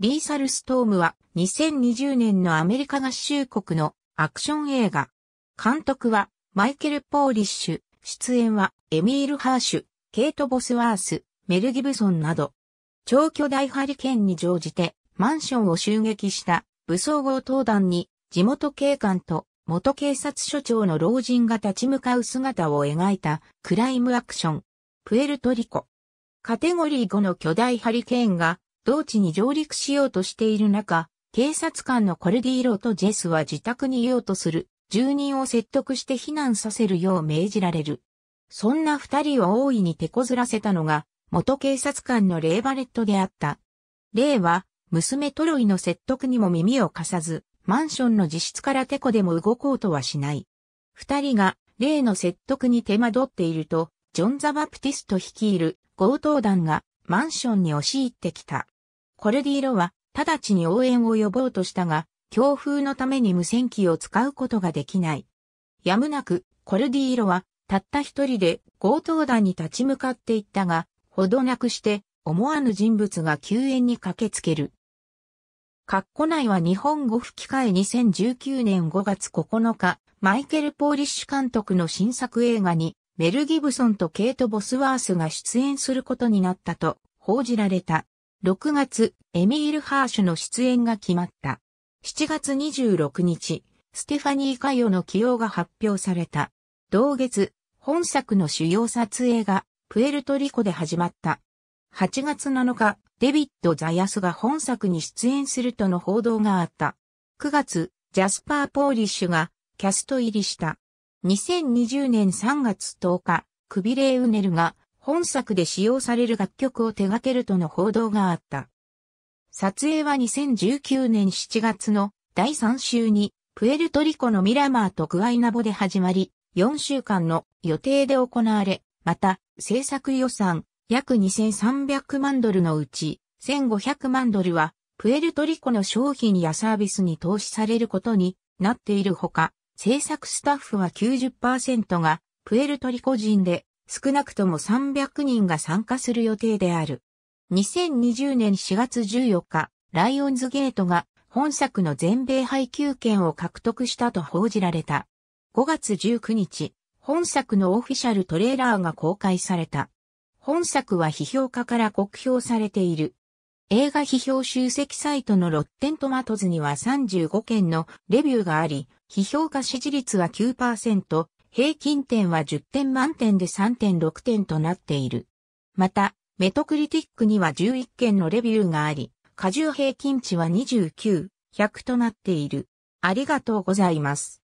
リーサルストームは2020年のアメリカ合衆国のアクション映画。監督はマイケル・ポーリッシュ、出演はエミール・ハーシュ、ケイト・ボスワース、メル・ギブソンなど、超巨大ハリケーンに乗じてマンションを襲撃した武装強盗団に地元警官と元警察署長の老人が立ち向かう姿を描いたクライムアクション、プエルトリコ。カテゴリー5の巨大ハリケーンが同地に上陸しようとしている中、警察官のコルディーロとジェスは自宅にいようとする、住人を説得して避難させるよう命じられる。そんな二人を大いに手こずらせたのが、元警察官のレイ・バレットであった。レイは、娘トロイの説得にも耳を貸さず、マンションの自室からテコでも動こうとはしない。二人が、レイの説得に手間取っていると、ジョン・ザ・バプティスト率いる強盗団がマンションに押し入ってきた。コルディーロは直ちに応援を呼ぼうとしたが、強風のために無線機を使うことができない。やむなく、コルディーロは、たった一人で強盗団に立ち向かっていったが、ほどなくして、思わぬ人物が救援に駆けつける。カッコ内は日本語吹き替え2019年5月9日、マイケル・ポーリッシュ監督の新作映画に、メル・ギブソンとケイト・ボスワースが出演することになったと報じられた。6月、エミール・ハーシュの出演が決まった。7月26日、ステファニー・カヨの起用が発表された。同月、本作の主要撮影が、プエルトリコで始まった。8月7日、デビッド・ザヤスが本作に出演するとの報道があった。9月、ジャスパー・ポーリッシュが、キャスト入りした。2020年3月10日、クビレー・ウネルが、本作で使用される楽曲を手掛けるとの報道があった。撮影は2019年7月の第3週に、プエルトリコのミラマーとグアイナボで始まり、4週間の予定で行われ、また、制作予算約2300万ドルのうち、1500万ドルは、プエルトリコの商品やサービスに投資されることになっているほか、制作スタッフは90%がプエルトリコ人で少なくとも300人が参加する予定である。2020年4月14日、ライオンズゲートが本作の全米配給権を獲得したと報じられた。5月19日、本作のオフィシャルトレーラーが公開された。本作は批評家から酷評されている。映画批評集積サイトのロッテントマトズには35件のレビューがあり、批評家支持率は9%、平均点は10点満点で3.6点となっている。また、メトクリティックには11件のレビューがあり、過重平均値は29、100となっている。ありがとうございます。